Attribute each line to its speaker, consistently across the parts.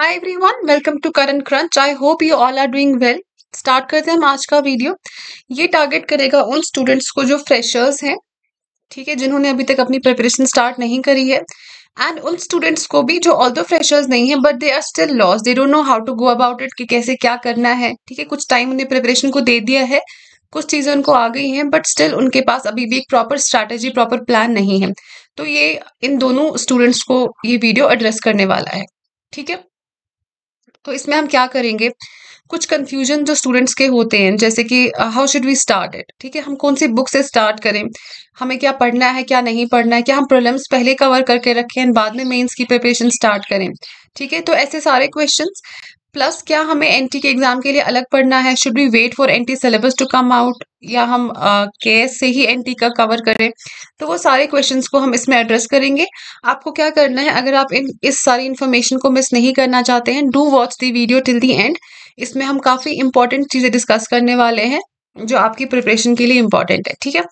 Speaker 1: hi everyone welcome to Current Crunch I hope you all are doing well start करते हैं हम आज का वीडियो ये टारगेट करेगा उन स्टूडेंट्स को जो फ्रेशर्स हैं ठीक है जिन्होंने अभी तक अपनी प्रिपरेशन स्टार्ट नहीं करी है एंड उन स्टूडेंट्स को भी जो ऑल दो फ्रेशर्स नहीं है but they are still lost they don't know how to go about it कि कैसे क्या करना है ठीक है कुछ टाइम उन्हें प्रिपरेशन को दे दिया है कुछ चीज़ें उनको आ गई हैं बट स्टिल उनके पास अभी भी एक प्रॉपर स्ट्रैटेजी प्रॉपर प्लान नहीं है तो ये इन दोनों स्टूडेंट्स को ये वीडियो एड्रेस करने वाला है ठीक है तो इसमें हम क्या करेंगे कुछ कंफ्यूजन जो स्टूडेंट्स के होते हैं जैसे कि how should we start it ठीक है हम कौन सी बुक से स्टार्ट करें हमें क्या पढ़ना है क्या नहीं पढ़ना है क्या हम प्रॉब्लम्स पहले कवर करके रखें बाद में मेंस की प्रिपरेशन स्टार्ट करें ठीक है तो ऐसे सारे क्वेश्चंस प्लस क्या हमें एनटी के एग्जाम के लिए अलग पढ़ना है should we wait for NT syllabus to come out या हम के uh, से ही एनटी का कवर करें तो वो सारे क्वेश्चंस को हम इसमें एड्रेस करेंगे आपको क्या करना है अगर आप इन इस सारी इन्फॉर्मेशन को मिस नहीं करना चाहते हैं do watch the video till the end इसमें हम काफ़ी इंपॉर्टेंट चीज़ें डिस्कस करने वाले हैं जो आपकी प्रिपरेशन के लिए इम्पॉर्टेंट है ठीक है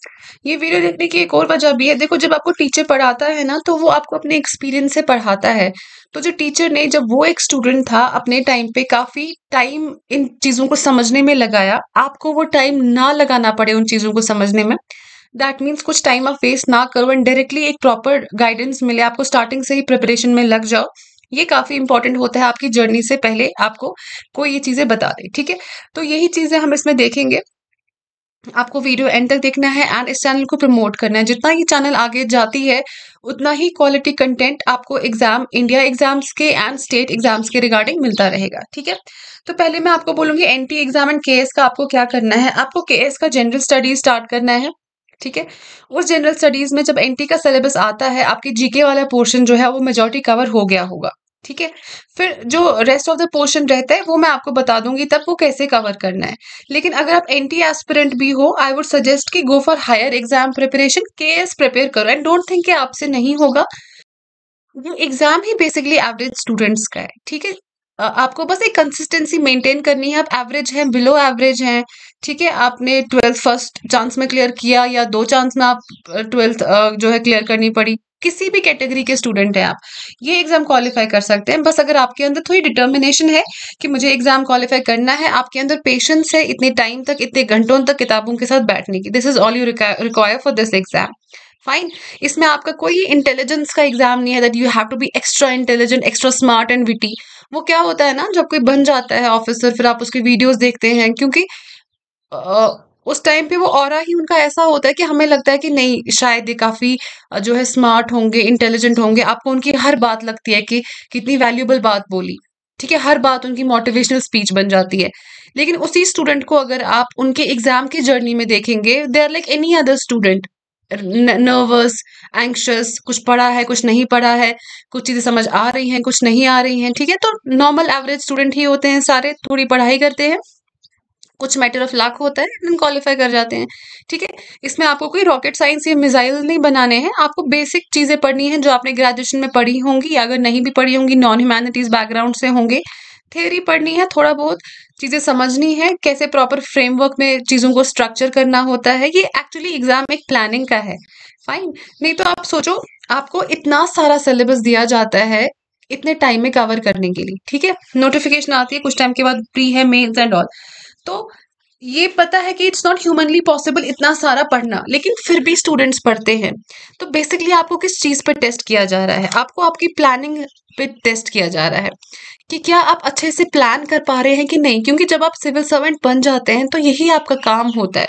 Speaker 1: ये वीडियो देखने की एक और वजह भी है देखो जब आपको टीचर पढ़ाता है ना तो वो आपको अपने एक्सपीरियंस से पढ़ाता है तो जो टीचर ने जब वो एक स्टूडेंट था अपने टाइम पे काफी टाइम इन चीजों को समझने में लगाया आपको वो टाइम ना लगाना पड़े उन चीजों को समझने में दैट मीन्स कुछ टाइम आप फेस ना करो एंड डायरेक्टली एक प्रॉपर गाइडेंस मिले आपको स्टार्टिंग से ही प्रिपरेशन में लग जाओ ये काफी इंपॉर्टेंट होता है आपकी जर्नी से पहले आपको कोई ये चीजें बता दे ठीक है तो यही चीजें हम इसमें देखेंगे आपको वीडियो एंड तक देखना है एंड इस चैनल को प्रमोट करना है जितना ये चैनल आगे जाती है उतना ही क्वालिटी कंटेंट आपको एग्जाम इंडिया एग्जाम्स के एंड स्टेट एग्जाम्स के रिगार्डिंग मिलता रहेगा ठीक है तो पहले मैं आपको बोलूंगी एन एग्जाम एंड के का आपको क्या करना है आपको के का जनरल स्टडीज स्टार्ट करना है ठीक है उस जनरल स्टडीज में जब एनटी का सिलेबस आता है आपके जीके वाला पोर्शन जो है वो मेजोरिटी कवर हो गया होगा ठीक है फिर जो रेस्ट ऑफ द पोर्शन रहता है वो मैं आपको बता दूंगी तब वो कैसे कवर करना है लेकिन अगर आप एंटी एस्पिरेंट भी हो आई वुड सजेस्ट कि go for higher exam preparation के एस प्रिपेयर करो एंड डोंट थिंक कि आपसे नहीं होगा वो एग्जाम ही बेसिकली एवरेज स्टूडेंट्स का है ठीक है आपको बस एक कंसिस्टेंसी मेंटेन करनी है आप एवरेज हैं बिलो एवरेज हैं ठीक है आपने ट्वेल्थ फर्स्ट चांस में क्लियर किया या दो चांस में आप ट्वेल्थ जो है क्लियर करनी पड़ी किसी भी कैटेगरी के स्टूडेंट हैं आप ये एग्जाम क्वालिफाई कर सकते हैं बस अगर आपके अंदर थोड़ी डिटर्मिनेशन है कि मुझे एग्जाम क्वालिफाई करना है आपके अंदर पेशेंस है इतने टाइम तक इतने घंटों तक किताबों के साथ बैठने की this is all you require for this exam fine इसमें आपका कोई इंटेलिजेंस का एग्जाम नहीं है that you have to be extra intelligent extra smart and witty वो क्या होता है ना जब कोई बन जाता है ऑफिसर फिर आप उसकी वीडियोज देखते हैं क्योंकि उस टाइम पे वो और ही उनका ऐसा होता है कि हमें लगता है कि नहीं शायद ये काफ़ी जो है स्मार्ट होंगे इंटेलिजेंट होंगे आपको उनकी हर बात लगती है कि कितनी वैल्यूबल बात बोली ठीक है हर बात उनकी मोटिवेशनल स्पीच बन जाती है लेकिन उसी स्टूडेंट को अगर आप उनके एग्जाम की जर्नी में देखेंगे they are like any other student nervous anxious कुछ पढ़ा है कुछ नहीं पढ़ा है कुछ चीज़ें समझ आ रही हैं कुछ नहीं आ रही हैं ठीक है तो नॉर्मल एवरेज स्टूडेंट ही होते हैं सारे थोड़ी पढ़ाई करते हैं कुछ मैटर ऑफ लक होता है एंड क्वालिफाई कर जाते हैं ठीक है इसमें आपको कोई रॉकेट साइंस या मिसाइल नहीं बनाने हैं आपको बेसिक चीज़ें पढ़नी हैं जो आपने ग्रेजुएशन में पढ़ी होंगी या अगर नहीं भी पढ़ी होंगी नॉन ह्यूमैनिटीज़ बैकग्राउंड से होंगे थेरी पढ़नी है थोड़ा बहुत चीज़ें समझनी है कैसे प्रॉपर फ्रेमवर्क में चीज़ों को स्ट्रक्चर करना होता है ये एक्चुअली एग्जाम एक प्लानिंग का है फाइन नहीं तो आप सोचो आपको इतना सारा सिलेबस दिया जाता है इतने टाइम में कवर करने के लिए ठीक है नोटिफिकेशन आती है कुछ टाइम के बाद प्री है मेन्स एंड ऑल तो ये पता है कि इट्स नॉट ह्यूमनली पॉसिबल इतना सारा पढ़ना लेकिन फिर भी स्टूडेंट्स पढ़ते हैं तो बेसिकली आपको किस चीज़ पर टेस्ट किया जा रहा है आपको आपकी प्लानिंग पे टेस्ट किया जा रहा है कि क्या आप अच्छे से प्लान कर पा रहे हैं कि नहीं क्योंकि जब आप सिविल सर्वेंट बन जाते हैं तो यही आपका काम होता है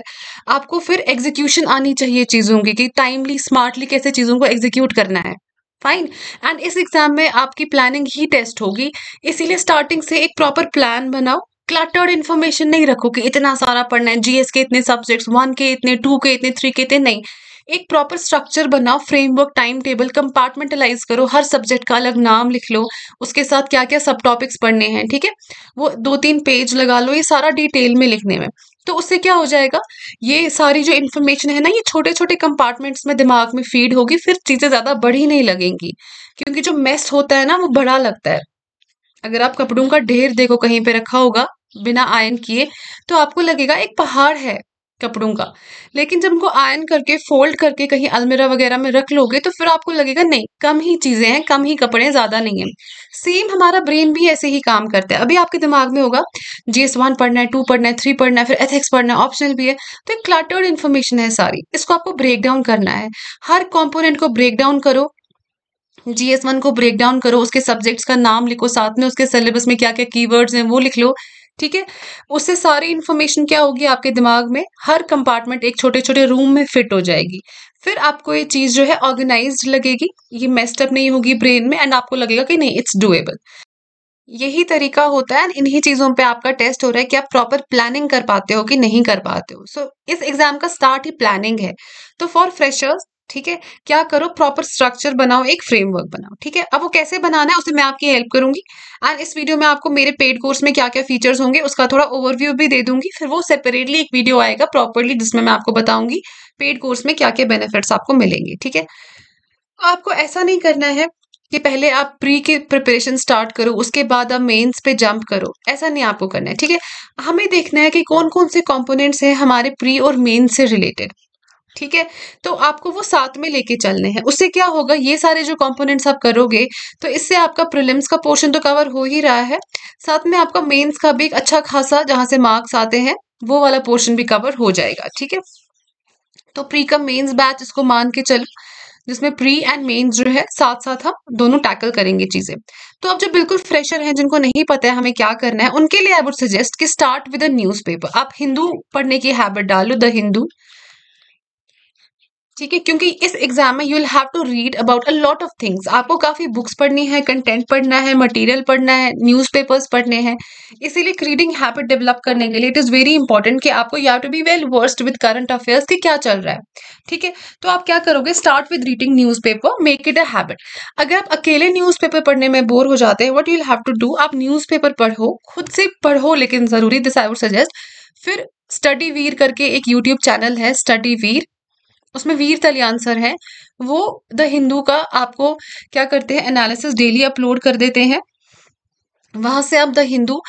Speaker 1: आपको फिर एग्जीक्यूशन आनी चाहिए चीज़ों की कि टाइमली स्मार्टली कैसे चीज़ों को एग्जीक्यूट करना है फाइन एंड इस एग्ज़ाम में आपकी प्लानिंग ही टेस्ट होगी इसीलिए स्टार्टिंग से एक प्रॉपर प्लान बनाओ क्लटर्ड इन्फॉर्मेशन नहीं रखो कि इतना सारा पढ़ना है जीएस के इतने सब्जेक्ट्स वन के इतने टू के इतने थ्री के इतने नहीं एक प्रॉपर स्ट्रक्चर बनाओ फ्रेमवर्क टाइम टेबल कंपार्टमेंटलाइज करो हर सब्जेक्ट का अलग नाम लिख लो उसके साथ क्या क्या सब टॉपिक्स पढ़ने हैं ठीक है वो दो तीन पेज लगा लो ये सारा डिटेल में लिखने में तो उससे क्या हो जाएगा ये सारी जो इन्फॉर्मेशन है ना ये छोटे छोटे कंपार्टमेंट्स में दिमाग में फीड होगी फिर चीज़ें ज़्यादा बढ़ी नहीं लगेंगी क्योंकि जो मेस होता है ना वो बड़ा लगता है अगर आप कपड़ों का ढेर देखो कहीं पे रखा होगा बिना आयन किए तो आपको लगेगा एक पहाड़ है कपड़ों का लेकिन जब उनको आयन करके फोल्ड करके कहीं अलमेरा वगैरह में रख लोगे तो फिर आपको लगेगा नहीं कम ही चीज़ें हैं कम ही कपड़े हैं ज़्यादा नहीं है सेम हमारा ब्रेन भी ऐसे ही काम करता है अभी आपके दिमाग में होगा जी एस वन पढ़ना है टू पढ़ना है थ्री पढ़ना है फिर एथिक्स पढ़ना है ऑप्शनल भी है तो एक क्लाटर्ड इन्फॉर्मेशन है सारी इसको आपको ब्रेक डाउन करना है हर कॉम्पोनेंट को ब्रेक डाउन करो जीएस वन को ब्रेक डाउन करो उसके सब्जेक्ट्स का नाम लिखो साथ में उसके सिलेबस में क्या क्या कीवर्ड्स हैं वो लिख लो ठीक है उससे सारी इन्फॉर्मेशन क्या होगी आपके दिमाग में हर कंपार्टमेंट एक छोटे छोटे रूम में फिट हो जाएगी फिर आपको ये चीज़ जो है ऑर्गेनाइज लगेगी ये मेस्टअप नहीं होगी ब्रेन में एंड आपको लगेगा कि नहीं इट्स डूएबल यही तरीका होता है इन्हीं चीज़ों पे आपका टेस्ट हो रहा है कि आप प्रॉपर प्लानिंग कर पाते हो कि नहीं कर पाते हो सो so, इस एग्जाम का स्टार्ट ही प्लानिंग है तो फॉर फ्रेशर्स ठीक है क्या करो प्रॉपर स्ट्रक्चर बनाओ एक फ्रेमवर्क बनाओ ठीक है अब वो कैसे बनाना है उसे मैं आपकी हेल्प करूंगी एंड इस वीडियो में आपको मेरे पेड कोर्स में क्या क्या फीचर्स होंगे उसका थोड़ा ओवरव्यू भी दे दूंगी फिर वो सेपरेटली एक वीडियो आएगा प्रॉपरली जिसमें मैं आपको बताऊंगी पेड कोर्स में क्या क्या बेनिफिट्स आपको मिलेंगे ठीक है तो आपको ऐसा नहीं करना है कि पहले आप प्री के प्रिपरेशन स्टार्ट करो उसके बाद आप मेंस पे जंप करो ऐसा नहीं आपको करना है ठीक है हमें देखना है कि कौन कौन से कंपोनेंट्स हैं हमारे प्री और मेंस से रिलेटेड ठीक है तो आपको वो साथ में लेके चलने हैं उससे क्या होगा ये सारे जो कंपोनेंट्स आप करोगे तो इससे आपका प्रिलिम्स का पोर्शन तो कवर हो ही रहा है साथ में आपका मेंस का भी एक अच्छा खासा जहां से मार्क्स आते हैं वो वाला पोर्शन भी कवर हो जाएगा ठीक है तो प्री का मेन्स बैच इसको मान के चलो जिसमें प्री एंड मेन्स जो है साथ साथ हम दोनों टैकल करेंगे चीजें तो अब जो बिल्कुल फ्रेशर हैं जिनको नहीं पता है हमें क्या करना है उनके लिए आई वुड सजेस्ट कि स्टार्ट विद अ न्यूज़पेपर आप हिंदू पढ़ने की हैबिट डालो द हिंदू ठीक है क्योंकि इस एग्जाम में you will have to read about a lot of things आपको काफी बुक्स पढ़नी है कंटेंट पढ़ना है मटेरियल पढ़ना है न्यूज़पेपर्स पढ़ने हैं इसीलिए रीडिंग हैबिट डेवलप करने के लिए इट इज़ वेरी इंपॉर्टेंट कि आपको you have to be well versed with current affairs कि क्या चल रहा है ठीक है तो आप क्या करोगे start with reading newspaper make it a habit अगर आप अकेले न्यूज पेपर पढ़ने में बोर हो जाते हैं what you have to do आप न्यूज पेपर पढ़ो खुद से पढ़ो लेकिन ज़रूरी दिस आई वुड सजेस्ट फिर स्टडी वीर करके एक यूट्यूब चैनल है स्टडी वीर उसमें वीर तलियान सर है वो द हिंदू का आपको क्या करते हैं एनालिसिस डेली अपलोड कर देते हैं वहां से आप द हिंदू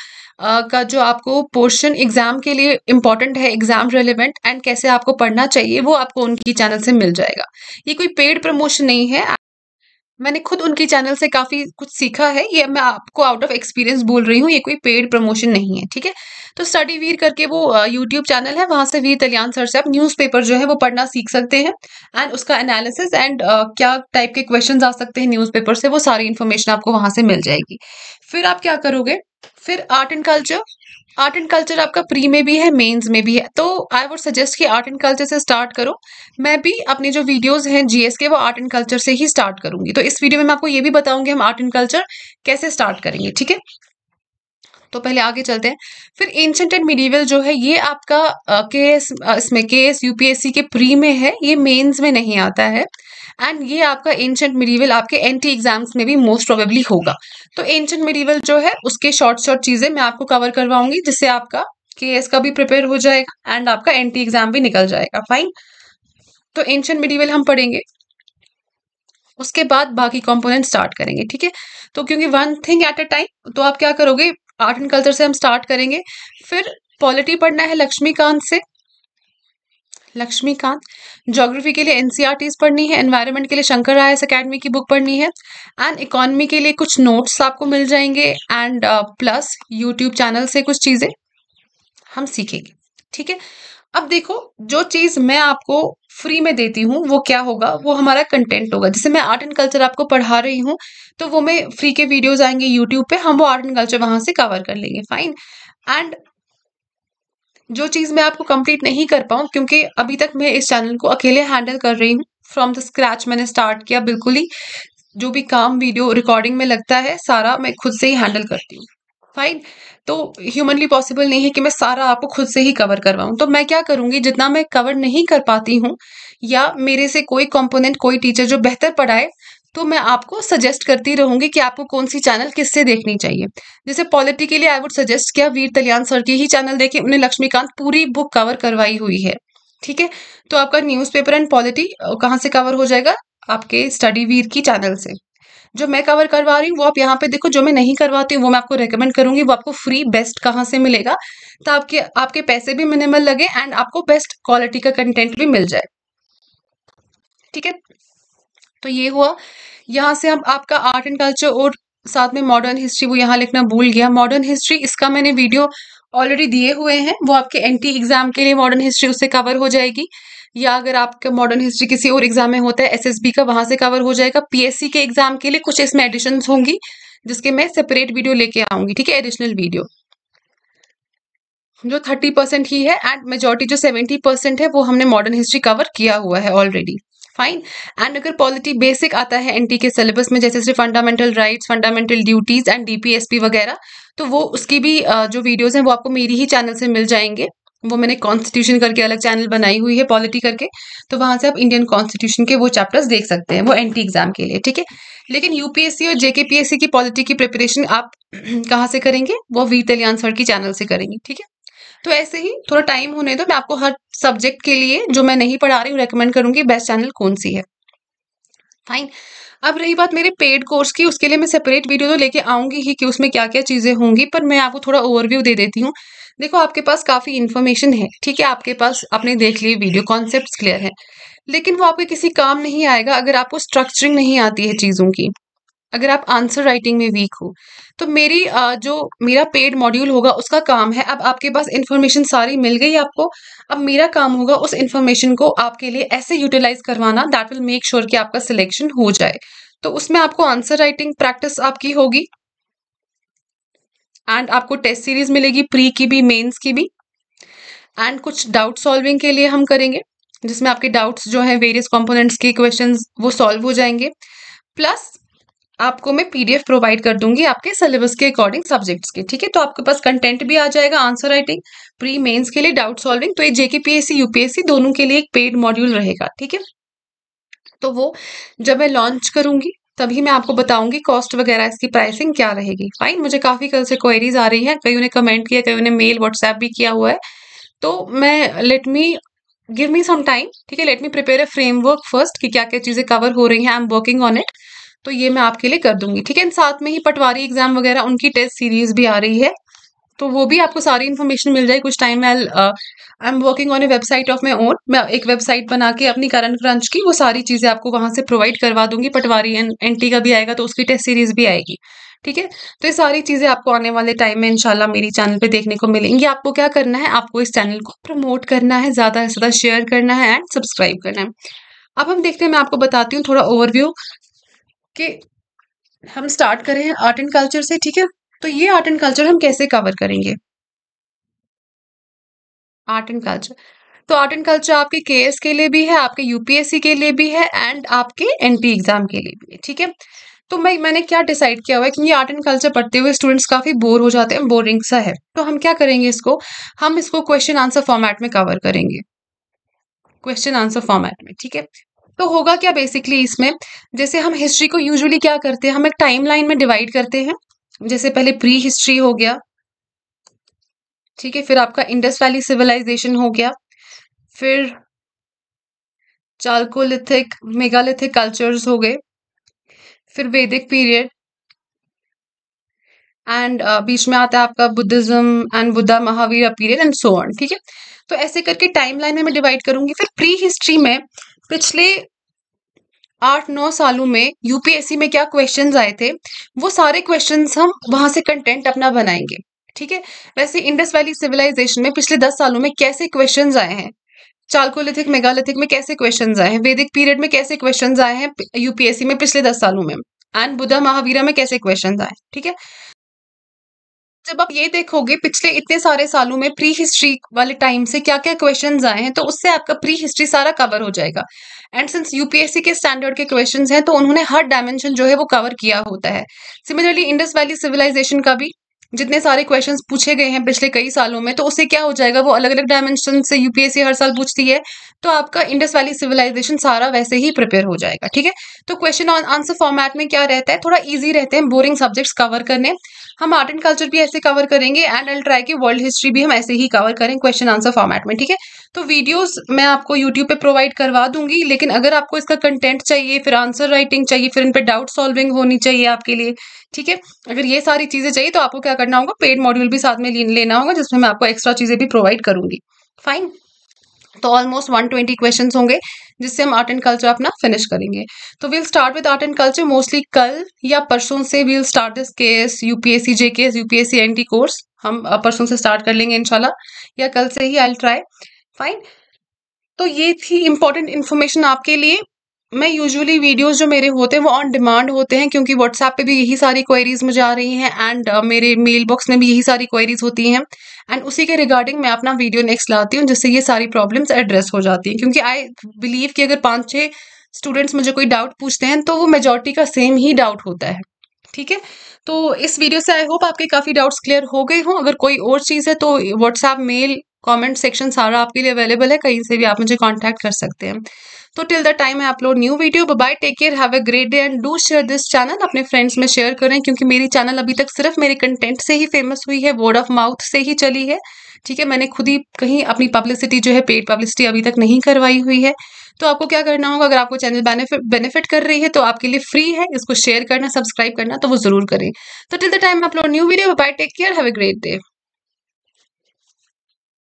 Speaker 1: का जो आपको पोर्शन एग्जाम के लिए इंपॉर्टेंट है एग्जाम रेलिवेंट एंड कैसे आपको पढ़ना चाहिए वो आपको उनकी चैनल से मिल जाएगा ये कोई पेड प्रमोशन नहीं है मैंने खुद उनके चैनल से काफी कुछ सीखा है ये मैं आपको आउट ऑफ एक्सपीरियंस बोल रही हूँ ये कोई पेड प्रमोशन नहीं है ठीक है तो स्टडी वीर करके वो यूट्यूब चैनल है वहां से वीर तलियान सर से आप न्यूज़पेपर जो है वो पढ़ना सीख सकते हैं एंड उसका एनालिसिस एंड uh, क्या टाइप के क्वेश्चन आ सकते हैं न्यूज से वो सारी इन्फॉर्मेशन आपको वहां से मिल जाएगी फिर आप क्या करोगे फिर art and culture art and culture आपका प्री में भी है मेंस में भी है तो आई वुड सजेस्ट कि आर्ट एंड कल्चर से स्टार्ट करो मैं भी अपने जो वीडियोस हैं जीएस के वो आर्ट एंड कल्चर से ही स्टार्ट करूंगी तो इस वीडियो में मैं आपको ये भी बताऊंगी हम आर्ट एंड कल्चर कैसे स्टार्ट करेंगे ठीक है तो पहले आगे चलते हैं फिर एंशंट एंड मिडीवल जो है ये आपका के एस इसमें के एस यूपीएससी के प्री में है ये मेन्स में नहीं आता है एंड ये आपका एंशंट मेरीवल आपके एन एग्जाम्स में भी मोस्ट प्रोबेबली होगा तो एंशंट मेरीवल जो है उसके शॉर्ट शॉर्ट चीज़ें मैं आपको कवर करवाऊंगी जिससे आपका के का भी प्रिपेयर हो जाएगा एंड आपका एन एग्जाम भी निकल जाएगा फाइन तो एंशंट मेरीवल हम पढ़ेंगे उसके बाद बाकी कॉम्पोनेंट स्टार्ट करेंगे ठीक है तो क्योंकि one thing at a time तो आप क्या करोगे आर्ट एंड कल्चर से हम स्टार्ट करेंगे फिर पॉलिटी पढ़ना है लक्ष्मीकांत से लक्ष्मीकांत जोग्राफी के लिए टीज e पढ़नी है एनवायरनमेंट के लिए शंकर राय अकेडमी की बुक पढ़नी है एंड इकोनॉमी के लिए कुछ नोट्स आपको मिल जाएंगे एंड प्लस यूट्यूब चैनल से कुछ चीज़ें हम सीखेंगे ठीक है अब देखो जो चीज़ मैं आपको फ्री में देती हूँ वो क्या होगा वो हमारा कंटेंट होगा जैसे मैं आर्ट एंड कल्चर आपको पढ़ा रही हूँ तो वो मैं फ्री के वीडियोज आएंगे यूट्यूब पे हम वो आर्ट एंड कल्चर वहाँ से कवर कर लेंगे फाइन एंड जो चीज़ मैं आपको कंप्लीट नहीं कर पाऊँ क्योंकि अभी तक मैं इस चैनल को अकेले हैंडल कर रही हूँ फ्रॉम द स्क्रैच मैंने स्टार्ट किया बिल्कुल ही जो भी काम वीडियो रिकॉर्डिंग में लगता है सारा मैं खुद से ही हैंडल करती हूँ फाइन तो ह्यूमनली पॉसिबल नहीं है कि मैं सारा आपको खुद से ही कवर करवाऊँ तो मैं क्या करूँगी जितना मैं कवर नहीं कर पाती हूँ या मेरे से कोई कंपोनेंट कोई टीचर जो बेहतर पढ़ाए तो मैं आपको सजेस्ट करती रहूंगी कि आपको कौन सी चैनल किससे देखनी चाहिए जैसे पॉलिटी के लिए आई वुड सजेस्ट किया वीर तलियान सर की ही चैनल देखें उन्हें लक्ष्मीकांत पूरी बुक कवर करवाई हुई है ठीक है तो आपका न्यूज़पेपर एंड पॉलिटी कहाँ से कवर हो जाएगा आपके स्टडी वीर की चैनल से जो मैं कवर करवा रही हूँ वो आप यहाँ पे देखो जो मैं नहीं करवाती हूँ वो मैं आपको रेकमेंड करूंगी वो आपको फ्री बेस्ट कहाँ से मिलेगा तो आपके आपके पैसे भी मिनिमल लगे एंड आपको बेस्ट क्वालिटी का कंटेंट भी मिल जाए ठीक है तो ये हुआ यहाँ से हम आपका आर्ट एंड कल्चर और साथ में मॉडर्न हिस्ट्री वो यहाँ लिखना भूल गया मॉडर्न हिस्ट्री इसका मैंने वीडियो ऑलरेडी दिए हुए हैं वो आपके एनटी एग्जाम के लिए मॉडर्न हिस्ट्री उससे कवर हो जाएगी या अगर आपका मॉडर्न हिस्ट्री किसी और एग्जाम में होता है एसएसबी का वहां से कवर हो जाएगा पीएससी के एग्जाम के लिए कुछ इसमें एडिशन होंगी जिसके मैं सेपरेट वीडियो लेके आऊंगी ठीक है एडिशनल वीडियो जो थर्टी परसेंट ही है एंड मेजोरिटी जो सेवेंटी परसेंट है वो हमने मॉडर्न हिस्ट्री कवर किया हुआ है ऑलरेडी फाइन एंड अगर पॉलिटी बेसिक आता है एनटी के सिलेबस में जैसे fundamental rights fundamental duties and DPSP वगैरह तो वो उसकी भी जो वीडियोज हैं वो आपको मेरी ही चैनल से मिल जाएंगे वो मैंने कॉन्स्टिट्यूशन करके अलग चैनल बनाई हुई है पॉलिटी करके तो वहां से आप इंडियन कॉन्स्टिट्यूशन के वो चैप्टर्स देख सकते हैं वो एनटी एग्जाम के लिए ठीक है लेकिन यूपीएससी और जेकेपीएससी की पॉलिटी की प्रिपरेशन आप कहाँ से करेंगे वो वी तलियान सर की चैनल से करेंगे ठीक है तो ऐसे ही थोड़ा टाइम होने दो मैं आपको हर सब्जेक्ट के लिए जो मैं नहीं पढ़ा रही हूँ रेकमेंड करूंगी बेस्ट चैनल कौन सी है फाइन अब रही बात मेरे पेड कोर्स की उसके लिए मैं सेपरेट वीडियो तो लेके आऊंगी ही कि उसमें क्या क्या चीज़ें होंगी पर मैं आपको थोड़ा ओवरव्यू दे देती हूँ देखो आपके पास काफ़ी इन्फॉर्मेशन है ठीक है आपके पास आपने देख ली वीडियो कॉन्सेप्ट क्लियर है लेकिन वो आपके किसी काम नहीं आएगा अगर आपको स्ट्रक्चरिंग नहीं आती है चीज़ों की अगर आप आंसर राइटिंग में वीक हो तो मेरी जो मेरा पेड मॉड्यूल होगा उसका काम है अब आपके पास इन्फॉर्मेशन सारी मिल गई आपको अब मेरा काम होगा उस इन्फॉर्मेशन को आपके लिए ऐसे यूटिलाइज करवाना दैट विल मेक श्योर कि आपका सिलेक्शन हो जाए तो उसमें आपको आंसर राइटिंग प्रैक्टिस आपकी होगी एंड आपको टेस्ट सीरीज मिलेगी प्री की भी मेन्स की भी एंड कुछ डाउट सॉल्विंग के लिए हम करेंगे जिसमें आपके डाउट्स जो है वेरियस कंपोनेंट्स के क्वेश्चंस वो सॉल्व हो जाएंगे प्लस आपको मैं पीडीएफ प्रोवाइड कर दूंगी आपके सिलेबस के अकॉर्डिंग सब्जेक्ट्स के ठीक है तो आपके पास कंटेंट भी आ जाएगा आंसर राइटिंग प्री मेंस के लिए डाउट सॉल्विंग तो ये जेके पीएससी यूपीएससी दोनों के लिए एक पेड मॉड्यूल रहेगा ठीक है तो वो जब मैं लॉन्च करूंगी तभी मैं आपको बताऊंगी कॉस्ट वगैरह इसकी प्राइसिंग क्या रहेगी फाइन मुझे काफ़ी कल से क्वेरीज आ रही है कई ने कमेंट किया कई ने मेल व्हाट्सएप भी किया हुआ है तो मैं let me give me some time ठीक है let me prepare a framework first कि क्या क्या चीज़ें कवर हो रही हैं I am working on it तो ये मैं आपके लिए कर दूंगी ठीक है एंड साथ में ही पटवारी एग्जाम वगैरह उनकी टेस्ट सीरीज भी आ रही है तो वो भी आपको सारी इन्फॉर्मेशन मिल जाएगी कुछ time I I am working on a website of my own मैं एक वेबसाइट बना के अपनी करंट क्रंच की वो सारी चीज़ें आपको वहाँ से प्रोवाइड करवा दूंगी पटवारी एन एन का भी आएगा तो उसकी टेस्ट सीरीज भी आएगी ठीक है तो ये सारी चीज़ें आपको आने वाले टाइम में इनशाला मेरी चैनल पे देखने को मिलेंगी आपको क्या करना है आपको इस चैनल को प्रमोट करना है ज़्यादा से ज़्यादा शेयर करना है एंड सब्सक्राइब करना है अब हम देखते हैं मैं आपको बताती हूँ थोड़ा ओवरव्यू कि हम स्टार्ट करें हैं आर्ट एंड कल्चर से ठीक है तो ये आर्ट एंड कल्चर हम कैसे कवर करेंगे आर्ट एंड कल्चर तो आर्ट एंड कल्चर आपके के के लिए भी है आपके यूपीएससी के लिए भी है एंड आपके एनपी एग्जाम के लिए भी है ठीक है तो मैं मैंने क्या डिसाइड किया हुआ है क्योंकि आर्ट एंड कल्चर पढ़ते हुए स्टूडेंट्स काफ़ी बोर हो जाते हैं बोरिंग सा है तो हम क्या करेंगे इसको हम इसको क्वेश्चन आंसर फॉर्मेट में कवर करेंगे क्वेश्चन आंसर फॉर्मेट में ठीक है तो होगा क्या बेसिकली इसमें जैसे हम हिस्ट्री को यूजुअली क्या करते हैं हम एक टाइम लाइन में डिवाइड करते हैं जैसे पहले प्री हिस्ट्री हो गया ठीक है फिर आपका इंडस वैली सिविलाइजेशन हो गया फिर चालकोलिथिक मेगालिथिक कल्चर्स हो गए फिर वैदिक पीरियड एंड uh, बीच में आता है आपका Buddhism and Buddha Mahavir period and so on ठीक है तो ऐसे करके टाइम लाइन में मैं डिवाइड करूंगी फिर प्री हिस्ट्री में पिछले आठ नौ सालों में यूपीएससी में क्या क्वेश्चंस आए थे वो सारे क्वेश्चंस हम वहां से कंटेंट अपना बनाएंगे ठीक है वैसे इंडस वैली सिविलाइजेशन में पिछले दस सालों में कैसे क्वेश्चंस आए हैं चालकोलिथिक मेगालिथिक में कैसे क्वेश्चंस आए हैं वैदिक पीरियड में कैसे क्वेश्चंस आए हैं यूपीएससी में पिछले दस सालों में एंड बुद्धा महावीरा में कैसे क्वेश्चन आए ठीक है जब आप ये देखोगे पिछले इतने सारे सालों में प्री हिस्ट्री वाले टाइम से क्या क्या क्वेश्चन आए हैं तो उससे आपका प्री हिस्ट्री सारा कवर हो जाएगा एंड सिंस यूपीएससी के स्टैंडर्ड के क्वेश्चन हैं तो उन्होंने हर डायमेंशन जो है वो कवर किया होता है सिमिलरली इंडस वैली सिविलाइजेशन का भी जितने सारे क्वेश्चन पूछे गए हैं पिछले कई सालों में तो उससे क्या हो जाएगा वो अलग अलग डायमेंशन से यूपीएससी हर साल पूछती है तो आपका इंडस वैली सिविलाइजेशन सारा वैसे ही प्रिपेयर हो जाएगा ठीक है तो क्वेश्चन आंसर फॉर्मेट में क्या रहता है थोड़ा ईजी रहते हैं बोरिंग सब्जेक्ट्स कवर करने हम आर्ट एंड कल्चर भी ऐसे कवर करेंगे एंड एल ट्राई के वर्ल्ड हिस्ट्री भी हम ऐसे ही कवर करें क्वेश्चन आंसर फॉर्मेट में ठीक है तो वीडियोस मैं आपको यूट्यूब पे प्रोवाइड करवा दूंगी लेकिन अगर आपको इसका कंटेंट चाहिए फिर आंसर राइटिंग चाहिए फिर इन पर डाउट सॉल्विंग होनी चाहिए आपके लिए ठीक है अगर ये सारी चीज़ें चाहिए तो आपको क्या करना होगा पेड मॉड्यूल भी साथ में लेना होगा जिसमें मैं आपको एक्स्ट्रा चीज़ें भी प्रोवाइड करूंगी फाइन तो ऑलमोस्ट ट्वेंटी क्वेश्चन होंगे जिससे हम आर्ट एंड कल्चर अपना फिनिश करेंगे तो we'll start with art and culture mostly कल या परसों से we'll start this KAS UPSC J KAS UPSC N T course हम परसों से स्टार्ट कर लेंगे इनशाला या कल से ही आई ट्राई फाइन तो ये थी इम्पोर्टेंट इन्फॉर्मेशन आपके लिए मैं यूजुअली वीडियोस जो मेरे होते हैं वो ऑन डिमांड होते हैं क्योंकि व्हाट्सएप पे भी यही सारी क्वेरीज मुझे आ रही हैं एंड uh, मेरे मेल बॉक्स में भी यही सारी क्वेरीज होती हैं एंड उसी के रिगार्डिंग मैं अपना वीडियो नेक्स्ट लाती हूँ जिससे ये सारी प्रॉब्लम्स एड्रेस हो जाती हैं क्योंकि आई बिलीव कि अगर पाँच छः स्टूडेंट्स मुझे कोई डाउट पूछते हैं तो वो मेजोरिटी का सेम ही डाउट होता है ठीक है तो इस वीडियो से आई होप आपके काफ़ी डाउट्स क्लियर हो गए हों अगर कोई और चीज़ है तो व्हाट्सएप मेल कमेंट सेक्शन सारा आपके लिए अवेलेबल है कहीं से भी आप मुझे कांटेक्ट कर सकते हैं तो till the time I upload new video bye take care have a great day and do share this channel अपने फ्रेंड्स में शेयर करें क्योंकि मेरी चैनल अभी तक सिर्फ मेरे कंटेंट से ही फेमस हुई है वर्ड ऑफ माउथ से ही चली है ठीक है मैंने खुद ही कहीं अपनी पब्लिसिटी जो है पेड पब्लिसिटी अभी तक नहीं करवाई हुई है तो आपको क्या करना होगा अगर आपको चैनल बेनिफिट बेनिफिट कर रही है तो आपके लिए फ्री है इसको शेयर करना सब्सक्राइब करना तो वो जरूर करें तो till the time upload new video bye take care have a great day